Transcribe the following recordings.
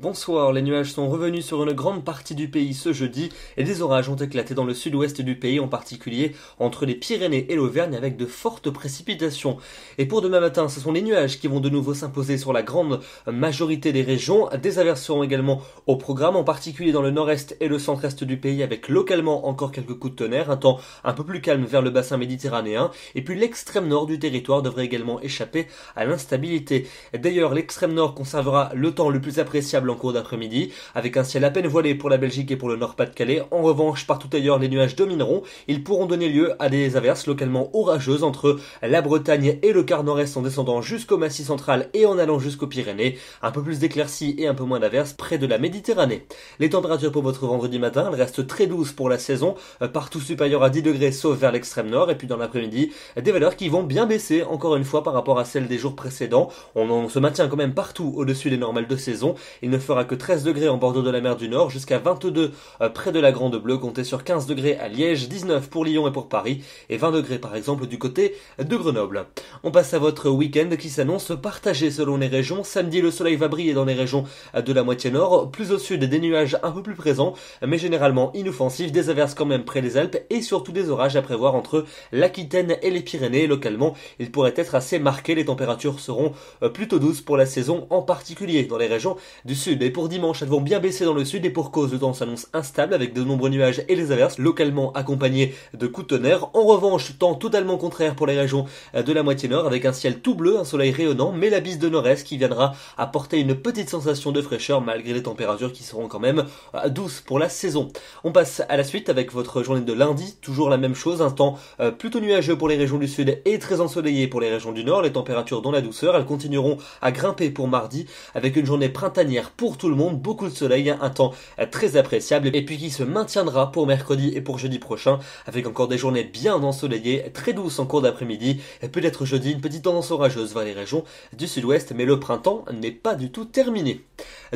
Bonsoir, les nuages sont revenus sur une grande partie du pays ce jeudi et des orages ont éclaté dans le sud-ouest du pays, en particulier entre les Pyrénées et l'Auvergne avec de fortes précipitations. Et pour demain matin, ce sont les nuages qui vont de nouveau s'imposer sur la grande majorité des régions. Des averses également au programme, en particulier dans le nord-est et le centre-est du pays avec localement encore quelques coups de tonnerre, un temps un peu plus calme vers le bassin méditerranéen et puis l'extrême nord du territoire devrait également échapper à l'instabilité. D'ailleurs, l'extrême nord conservera le temps le plus appréciable en cours d'après-midi, avec un ciel à peine voilé pour la Belgique et pour le Nord-Pas-de-Calais. En revanche, partout ailleurs, les nuages domineront. Ils pourront donner lieu à des averses localement orageuses entre la Bretagne et le quart nord-est en descendant jusqu'au Massif central et en allant jusqu'aux Pyrénées. Un peu plus d'éclaircies et un peu moins d'averses près de la Méditerranée. Les températures pour votre vendredi matin, restent très douces pour la saison, euh, partout supérieures à 10 degrés sauf vers l'extrême nord. Et puis dans l'après-midi, des valeurs qui vont bien baisser encore une fois par rapport à celles des jours précédents. On, se maintient quand même partout au-dessus des normales de saison fera que 13 degrés en Bordeaux de la mer du Nord, jusqu'à 22 euh, près de la Grande Bleue, comptez sur 15 degrés à Liège, 19 pour Lyon et pour Paris, et 20 degrés par exemple du côté de Grenoble. On passe à votre week-end qui s'annonce partagé selon les régions. Samedi, le soleil va briller dans les régions de la moitié nord, plus au sud des nuages un peu plus présents, mais généralement inoffensifs, des averses quand même près des Alpes et surtout des orages à prévoir entre l'Aquitaine et les Pyrénées. Localement, il pourrait être assez marqué, les températures seront euh, plutôt douces pour la saison, en particulier dans les régions du et pour dimanche, elles vont bien baisser dans le sud et pour cause, le temps s'annonce instable avec de nombreux nuages et les averses localement accompagnées de coups de tonnerre. En revanche, temps totalement contraire pour les régions de la moitié nord avec un ciel tout bleu, un soleil rayonnant, mais la bise de nord-est qui viendra apporter une petite sensation de fraîcheur malgré les températures qui seront quand même euh, douces pour la saison. On passe à la suite avec votre journée de lundi, toujours la même chose, un temps euh, plutôt nuageux pour les régions du sud et très ensoleillé pour les régions du nord. Les températures dans la douceur, elles continueront à grimper pour mardi avec une journée printanière pour tout le monde, beaucoup de soleil, un temps très appréciable et puis qui se maintiendra pour mercredi et pour jeudi prochain avec encore des journées bien ensoleillées, très douces en cours d'après-midi et peut-être jeudi une petite tendance orageuse vers les régions du sud-ouest mais le printemps n'est pas du tout terminé.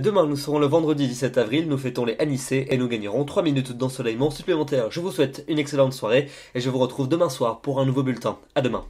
Demain nous serons le vendredi 17 avril, nous fêtons les Anissées et nous gagnerons 3 minutes d'ensoleillement supplémentaire. Je vous souhaite une excellente soirée et je vous retrouve demain soir pour un nouveau bulletin. À demain.